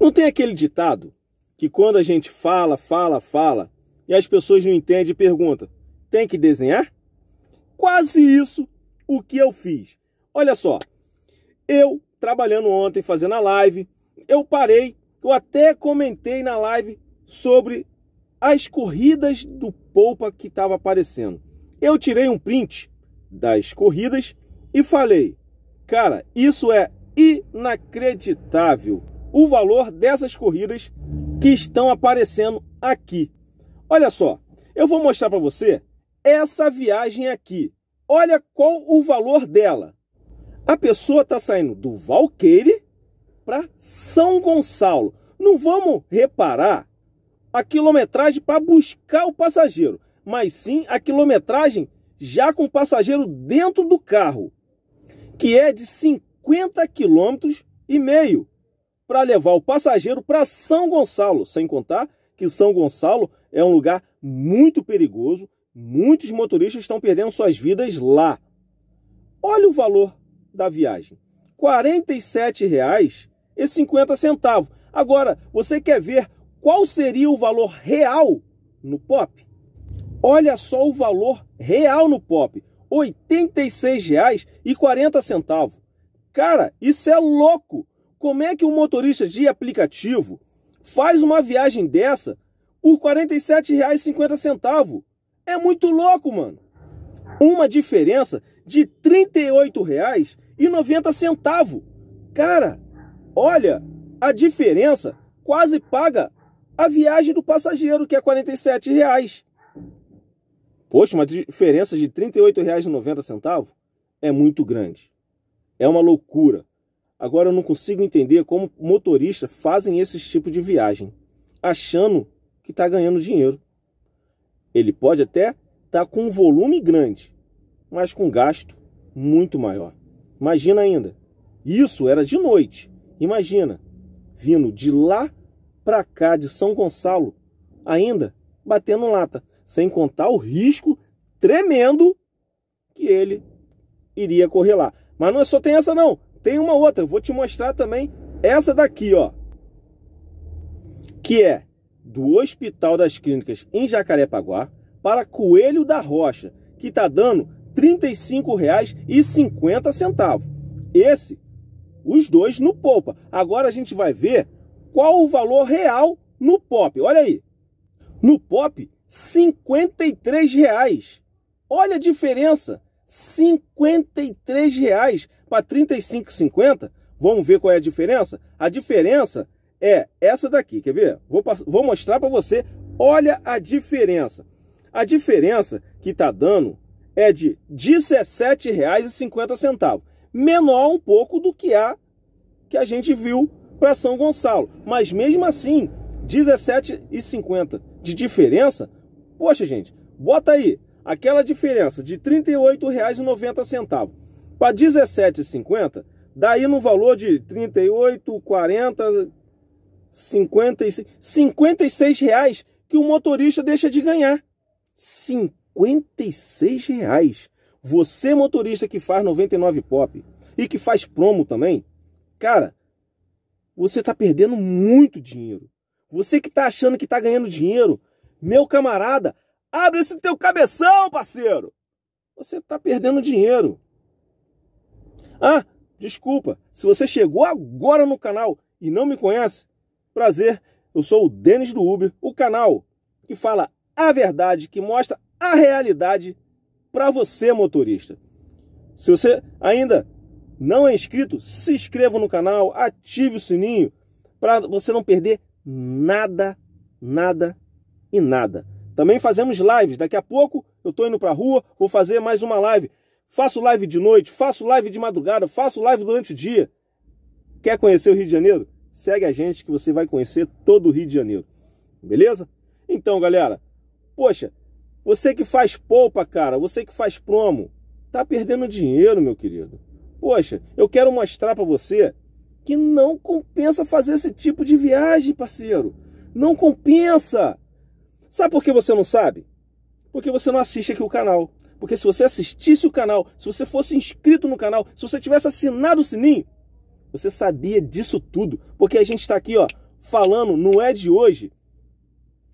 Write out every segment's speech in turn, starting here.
Não tem aquele ditado que quando a gente fala, fala, fala e as pessoas não entendem e perguntam: tem que desenhar? Quase isso o que eu fiz. Olha só, eu trabalhando ontem, fazendo a live, eu parei, eu até comentei na live sobre as corridas do polpa que estava aparecendo. Eu tirei um print das corridas e falei: cara, isso é inacreditável o valor dessas corridas que estão aparecendo aqui. Olha só, eu vou mostrar para você essa viagem aqui. Olha qual o valor dela. A pessoa está saindo do Valqueire para São Gonçalo. Não vamos reparar a quilometragem para buscar o passageiro, mas sim a quilometragem já com o passageiro dentro do carro, que é de 50 km e meio para levar o passageiro para São Gonçalo, sem contar que São Gonçalo é um lugar muito perigoso, muitos motoristas estão perdendo suas vidas lá. Olha o valor da viagem, R$ 47,50. Agora, você quer ver qual seria o valor real no POP? Olha só o valor real no POP, R$ 86,40. Cara, isso é louco! Como é que um motorista de aplicativo faz uma viagem dessa por R$ 47,50? É muito louco, mano. Uma diferença de R$ 38,90. Cara, olha a diferença quase paga a viagem do passageiro, que é R$ reais. Poxa, uma diferença de R$ 38,90 é muito grande. É uma loucura. Agora eu não consigo entender como motoristas fazem esse tipo de viagem, achando que está ganhando dinheiro. Ele pode até estar tá com um volume grande, mas com gasto muito maior. Imagina ainda, isso era de noite. Imagina, vindo de lá para cá, de São Gonçalo, ainda batendo lata, sem contar o risco tremendo que ele iria correr lá. Mas não é só tem essa não. Tem uma outra, vou te mostrar também essa daqui, ó. Que é do Hospital das Clínicas em Jacarepaguá para Coelho da Rocha, que tá dando R$ 35,50. Esse, os dois no Poupa. Agora a gente vai ver qual o valor real no Pop. Olha aí. No Pop, R$ 53,00. Olha a diferença. 53 para 35,50. Vamos ver qual é a diferença? A diferença é essa daqui, quer ver? Vou, vou mostrar para você, olha a diferença. A diferença que está dando é de R$ 17,50, menor um pouco do que a que a gente viu para São Gonçalo. Mas mesmo assim, R$ 17,50 de diferença, poxa gente, bota aí aquela diferença de R$ 38,90 para R$ 17,50, daí no valor de R$ 38,40, R$ 56, 56 reais que o motorista deixa de ganhar. R$ reais. Você motorista que faz 99 pop e que faz promo também, cara, você está perdendo muito dinheiro. Você que está achando que está ganhando dinheiro, meu camarada, Abre esse teu cabeção, parceiro. Você está perdendo dinheiro. Ah, desculpa, se você chegou agora no canal e não me conhece, prazer, eu sou o Denis do Uber, o canal que fala a verdade, que mostra a realidade para você, motorista. Se você ainda não é inscrito, se inscreva no canal, ative o sininho para você não perder nada, nada e nada. Também fazemos lives. Daqui a pouco eu estou indo para a rua, vou fazer mais uma live. Faço live de noite, faço live de madrugada, faço live durante o dia. Quer conhecer o Rio de Janeiro? Segue a gente que você vai conhecer todo o Rio de Janeiro. Beleza? Então, galera, poxa, você que faz polpa, cara, você que faz promo, tá perdendo dinheiro, meu querido. Poxa, eu quero mostrar para você que não compensa fazer esse tipo de viagem, parceiro. Não compensa. Sabe por que você não sabe? Porque você não assiste aqui o canal. Porque se você assistisse o canal, se você fosse inscrito no canal, se você tivesse assinado o sininho, você sabia disso tudo. Porque a gente está aqui, ó, falando, não é de hoje,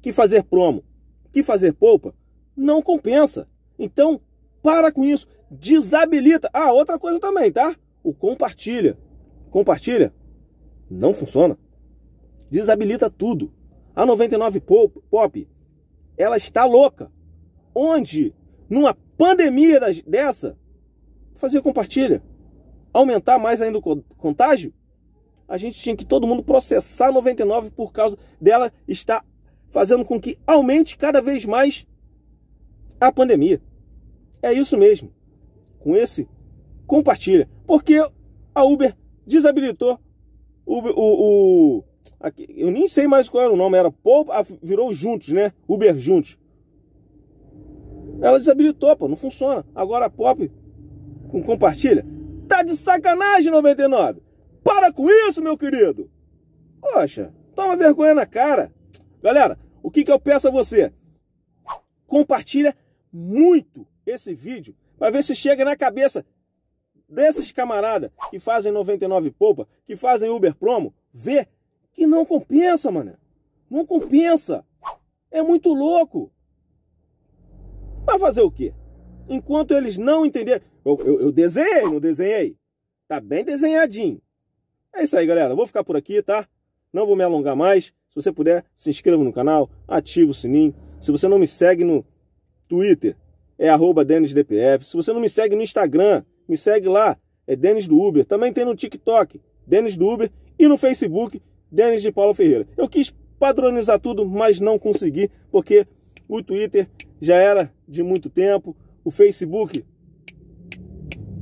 que fazer promo, que fazer polpa, não compensa. Então, para com isso. Desabilita. Ah, outra coisa também, tá? O compartilha. Compartilha não funciona. Desabilita tudo. A 99 Pop ela está louca. Onde, numa pandemia dessa, fazer compartilha, aumentar mais ainda o contágio, a gente tinha que todo mundo processar 99 por causa dela estar fazendo com que aumente cada vez mais a pandemia. É isso mesmo. Com esse, compartilha. Porque a Uber desabilitou o, o, o Aqui, eu nem sei mais qual era o nome, era Poupa, ah, virou Juntos, né? Uber Juntos. Ela desabilitou, pô, não funciona. Agora a Pop com compartilha. Tá de sacanagem, 99! Para com isso, meu querido! Poxa, toma vergonha na cara. Galera, o que, que eu peço a você? Compartilha muito esse vídeo para ver se chega na cabeça desses camaradas que fazem 99 poupa, que fazem Uber Promo, ver que não compensa, mano. Não compensa. É muito louco. Vai fazer o quê? Enquanto eles não entenderem. Eu, eu, eu, desenhei, não desenhei? Tá bem desenhadinho. É isso aí, galera. Eu vou ficar por aqui, tá? Não vou me alongar mais. Se você puder, se inscreva no canal, ativa o sininho. Se você não me segue no Twitter, é arroba DenisDPF. Se você não me segue no Instagram, me segue lá. É Denis do Uber. Também tem no TikTok, Denis do Uber. E no Facebook, Denis de Paulo Ferreira. Eu quis padronizar tudo, mas não consegui, porque o Twitter já era de muito tempo, o Facebook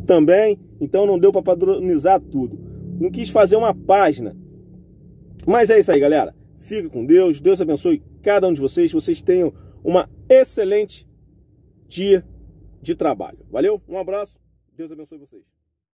também, então não deu para padronizar tudo. Não quis fazer uma página. Mas é isso aí, galera. Fica com Deus. Deus abençoe cada um de vocês. Vocês tenham uma excelente dia de trabalho. Valeu? Um abraço. Deus abençoe vocês.